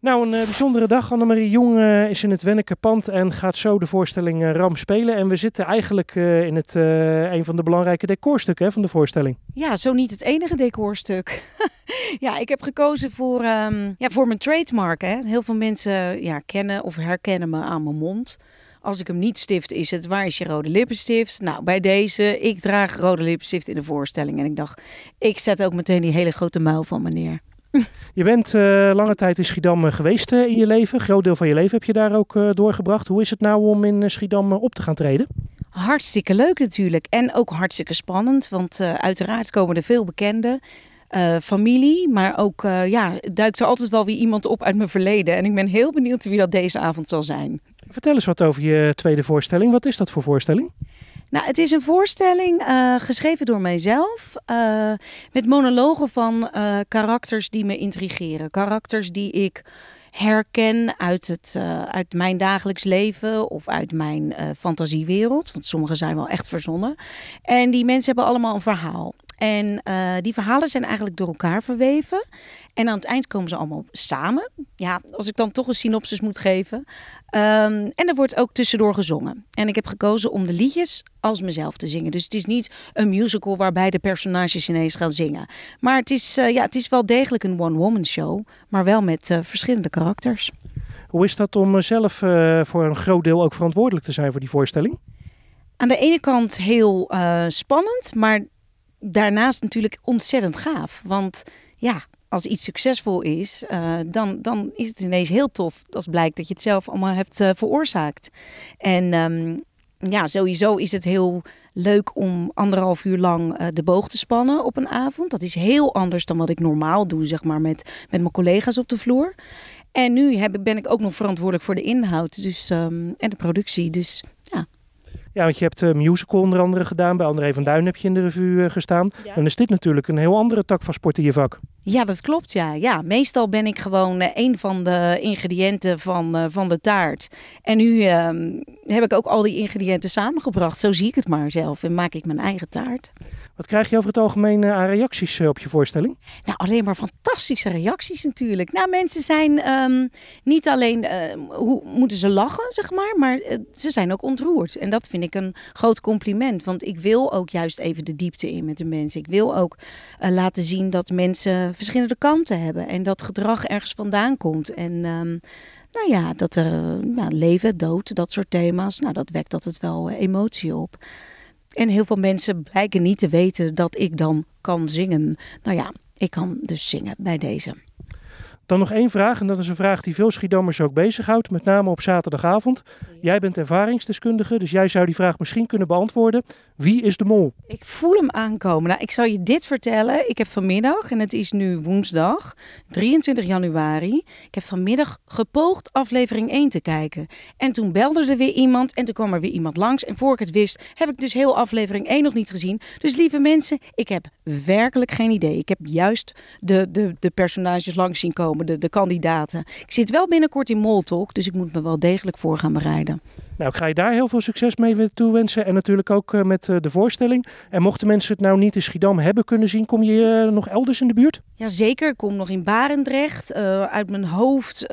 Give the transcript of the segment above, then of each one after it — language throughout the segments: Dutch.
Nou, een eh, bijzondere dag. Annemarie Jong eh, is in het Wennekerpand en gaat zo de voorstelling eh, Ram spelen. En we zitten eigenlijk in het, een van de belangrijke decorstukken van de voorstelling. Ja, zo niet het enige decorstuk. ja, ik heb gekozen voor, ehm, ja, voor mijn trademark. Hè. Heel veel mensen ja, kennen of herkennen me aan mijn mond. Als ik hem niet stift, is het waar is je rode lippenstift? Nou, bij deze, ik draag rode lippenstift in de voorstelling. En ik dacht, ik zet ook meteen die hele grote muil van me neer. Je bent eh, lange tijd in Schiedam eh, geweest eh, in je leven. Een groot deel van je leven heb je daar ook doorgebracht. Hoe is het nou om in Schiedam op te gaan treden? Hartstikke leuk natuurlijk. En ook hartstikke spannend. Want uiteraard komen er veel bekenden. familie, maar ook ja, duikt er altijd wel weer iemand op uit mijn verleden. En ik ben heel benieuwd wie dat deze avond zal zijn. Vertel eens wat over je tweede voorstelling. Wat is dat voor voorstelling? Nou, het is een voorstelling eh, geschreven door mijzelf. Eh, met monologen van eh, karakters die me intrigeren. Karakters die ik herken uit, het, uit mijn dagelijks leven of uit mijn fantasiewereld. Want sommige zijn wel echt verzonnen. En die mensen hebben allemaal een verhaal. En eh, die verhalen zijn eigenlijk door elkaar verweven. En aan het eind komen ze allemaal samen. Ja, als ik dan toch een synopsis moet geven. Ehm, en er wordt ook tussendoor gezongen. En ik heb gekozen om de liedjes als mezelf te zingen. Dus het is niet een musical waarbij de personages ineens gaan zingen. Maar het is, eh, ja, het is wel degelijk een one-woman show. Maar wel met eh, verschillende karakters. Hoe is dat om zelf voor een groot deel ook verantwoordelijk te zijn voor die voorstelling? Aan de ene kant heel spannend, maar daarnaast natuurlijk ontzettend gaaf. Want ja, als iets succesvol is, eh, dan, dan is het ineens heel tof als blijkt dat je het zelf allemaal hebt eh, veroorzaakt. En ehm, ja, sowieso is het heel leuk om anderhalf uur lang eh, de boog te spannen op een avond. Dat is heel anders dan wat ik normaal doe, zeg maar, met, met mijn collega's op de vloer. En nu heb, ben ik ook nog verantwoordelijk voor de inhoud dus, ehm, en de productie. Dus ja, want je hebt eh, musical onder andere gedaan. Bij André van Duin heb je in de revue eh, gestaan. Ja. Dan is dit natuurlijk een heel andere tak van sport in je vak. Ja, dat klopt. Ja. ja, meestal ben ik gewoon eh, een van de ingrediënten van, eh, van de taart. En nu ehm, heb ik ook al die ingrediënten samengebracht. Zo zie ik het maar zelf en maak ik mijn eigen taart. Wat krijg je over het algemeen eh, aan reacties op je voorstelling? Nou, alleen maar fantastische reacties natuurlijk. Nou, mensen zijn ehm, niet alleen hoe moeten ze lachen, zeg maar, maar ze zijn ook ontroerd. En dat vind ik een groot compliment. Want ik wil ook juist even de diepte in met de mensen. Ik wil ook laten zien dat mensen verschillende kanten hebben en dat gedrag ergens vandaan komt. En ehm, nou ja, dat er ja, leven, dood, dat soort thema's, nou dat wekt dat het wel eh, emotie op. En heel veel mensen blijken niet te weten dat ik dan kan zingen. Nou ja, ik kan dus zingen bij deze. Dan nog één vraag, en dat is een vraag die veel Schiedammers ook bezighoudt, met name op zaterdagavond. Jij bent ervaringsdeskundige, dus jij zou die vraag misschien kunnen beantwoorden. Wie is de mol? Ik voel hem aankomen. Nou, ik zal je dit vertellen. Ik heb vanmiddag, en het is nu woensdag, 23 januari, ik heb vanmiddag gepoogd aflevering 1 te kijken. En toen belde er weer iemand en toen kwam er weer iemand langs. En voor ik het wist, heb ik dus heel aflevering 1 nog niet gezien. Dus lieve mensen, ik heb werkelijk geen idee. Ik heb juist de, de, de personages langs zien komen de, de kandidaten. Ik zit wel binnenkort in Moltok, dus ik moet me wel degelijk voor gaan bereiden. Nou, ik ga je daar heel veel succes mee toewensen en natuurlijk ook eh, met eh, de voorstelling. En mochten mensen het nou niet in Schiedam hebben kunnen zien, kom je eh, nog elders in de buurt? Jazeker, ik kom nog in Barendrecht, uit mijn hoofd.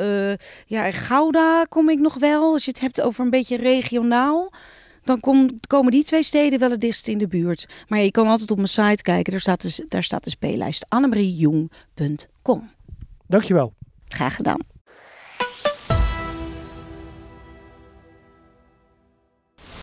ja, in Gouda kom ik nog wel, als je het hebt over een beetje regionaal dan kom, komen die twee steden wel het dichtst in de buurt. Maar je kan altijd op mijn site kijken, daar staat de, daar staat de speellijst annemariejong.com. Dankjewel. Graag gedaan.